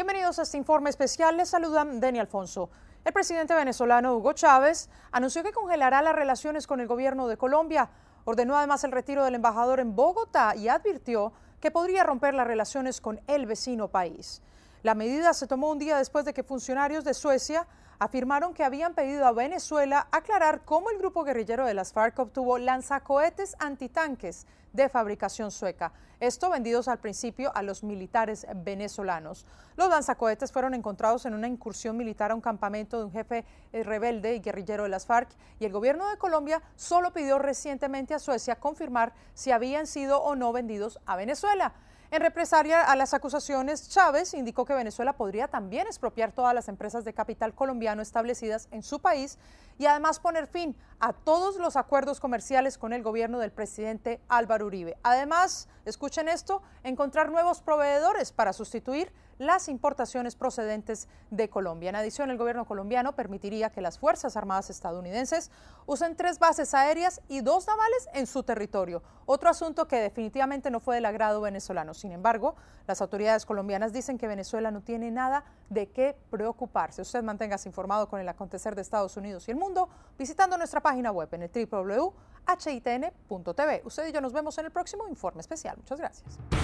Bienvenidos a este informe especial. Les saludan Deni Alfonso. El presidente venezolano Hugo Chávez anunció que congelará las relaciones con el gobierno de Colombia. Ordenó además el retiro del embajador en Bogotá y advirtió que podría romper las relaciones con el vecino país. La medida se tomó un día después de que funcionarios de Suecia afirmaron que habían pedido a Venezuela aclarar cómo el grupo guerrillero de las FARC obtuvo lanzacohetes antitanques de fabricación sueca, esto vendidos al principio a los militares venezolanos. Los lanzacohetes fueron encontrados en una incursión militar a un campamento de un jefe eh, rebelde y guerrillero de las FARC y el gobierno de Colombia solo pidió recientemente a Suecia confirmar si habían sido o no vendidos a Venezuela. En represalia a las acusaciones, Chávez indicó que Venezuela podría también expropiar todas las empresas de capital colombiano establecidas en su país y además poner fin a todos los acuerdos comerciales con el gobierno del presidente Álvaro Uribe. Además, escuchen esto, encontrar nuevos proveedores para sustituir las importaciones procedentes de Colombia. En adición, el gobierno colombiano permitiría que las Fuerzas Armadas estadounidenses usen tres bases aéreas y dos navales en su territorio. Otro asunto que definitivamente no fue del agrado venezolano. Sin embargo, las autoridades colombianas dicen que Venezuela no tiene nada de qué preocuparse. Usted manténgase informado con el acontecer de Estados Unidos y el mundo visitando nuestra página web en el www.hitn.tv. Usted y yo nos vemos en el próximo informe especial. Muchas gracias.